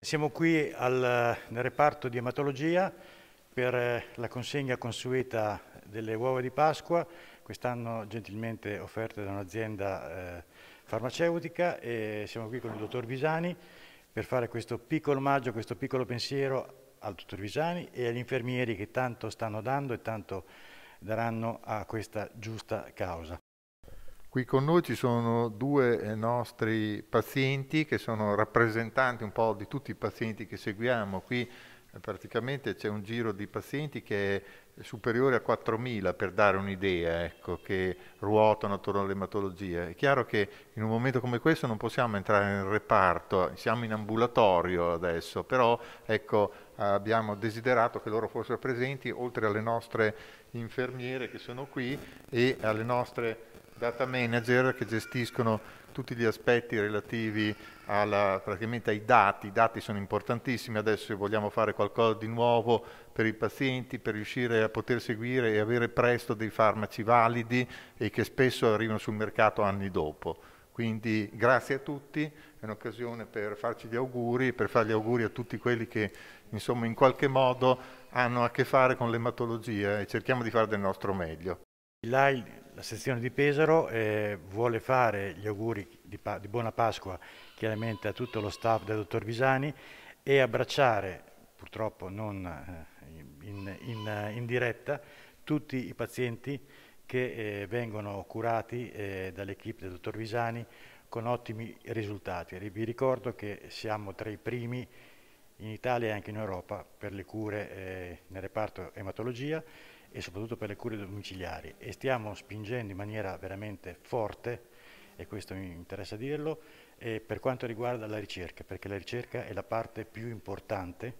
Siamo qui al, nel reparto di ematologia per eh, la consegna consueta delle uova di Pasqua, quest'anno gentilmente offerte da un'azienda eh, farmaceutica e siamo qui con il dottor Visani per fare questo piccolo omaggio, questo piccolo pensiero al dottor Visani e agli infermieri che tanto stanno dando e tanto daranno a questa giusta causa. Qui con noi ci sono due eh, nostri pazienti che sono rappresentanti un po' di tutti i pazienti che seguiamo. Qui eh, praticamente c'è un giro di pazienti che è superiore a 4.000 per dare un'idea, ecco, che ruotano attorno all'ematologia. È chiaro che in un momento come questo non possiamo entrare nel reparto, siamo in ambulatorio adesso, però ecco, abbiamo desiderato che loro fossero presenti, oltre alle nostre infermiere che sono qui e alle nostre data manager che gestiscono tutti gli aspetti relativi alla, ai dati. I dati sono importantissimi adesso se vogliamo fare qualcosa di nuovo per i pazienti, per riuscire a poter seguire e avere presto dei farmaci validi e che spesso arrivano sul mercato anni dopo. Quindi grazie a tutti, è un'occasione per farci gli auguri, per fare gli auguri a tutti quelli che insomma, in qualche modo hanno a che fare con l'ematologia e cerchiamo di fare del nostro meglio. L'AI, la sezione di Pesaro, eh, vuole fare gli auguri di, di buona Pasqua chiaramente a tutto lo staff del dottor Visani e abbracciare, purtroppo non eh, in, in, in diretta, tutti i pazienti che eh, vengono curati eh, dall'equipe del dottor Visani con ottimi risultati. Vi ricordo che siamo tra i primi in Italia e anche in Europa per le cure eh, nel reparto ematologia e soprattutto per le cure domiciliari e stiamo spingendo in maniera veramente forte, e questo mi interessa dirlo, eh, per quanto riguarda la ricerca, perché la ricerca è la parte più importante,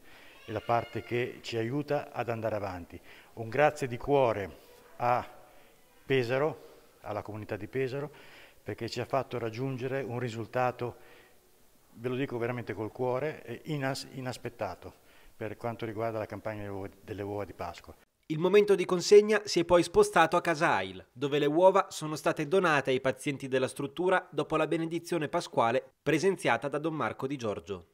è la parte che ci aiuta ad andare avanti. Un grazie di cuore a Pesaro, alla comunità di Pesaro, perché ci ha fatto raggiungere un risultato, ve lo dico veramente col cuore, eh, inas inaspettato per quanto riguarda la campagna delle uova, delle uova di Pasqua. Il momento di consegna si è poi spostato a Casail, dove le uova sono state donate ai pazienti della struttura dopo la benedizione pasquale presenziata da Don Marco Di Giorgio.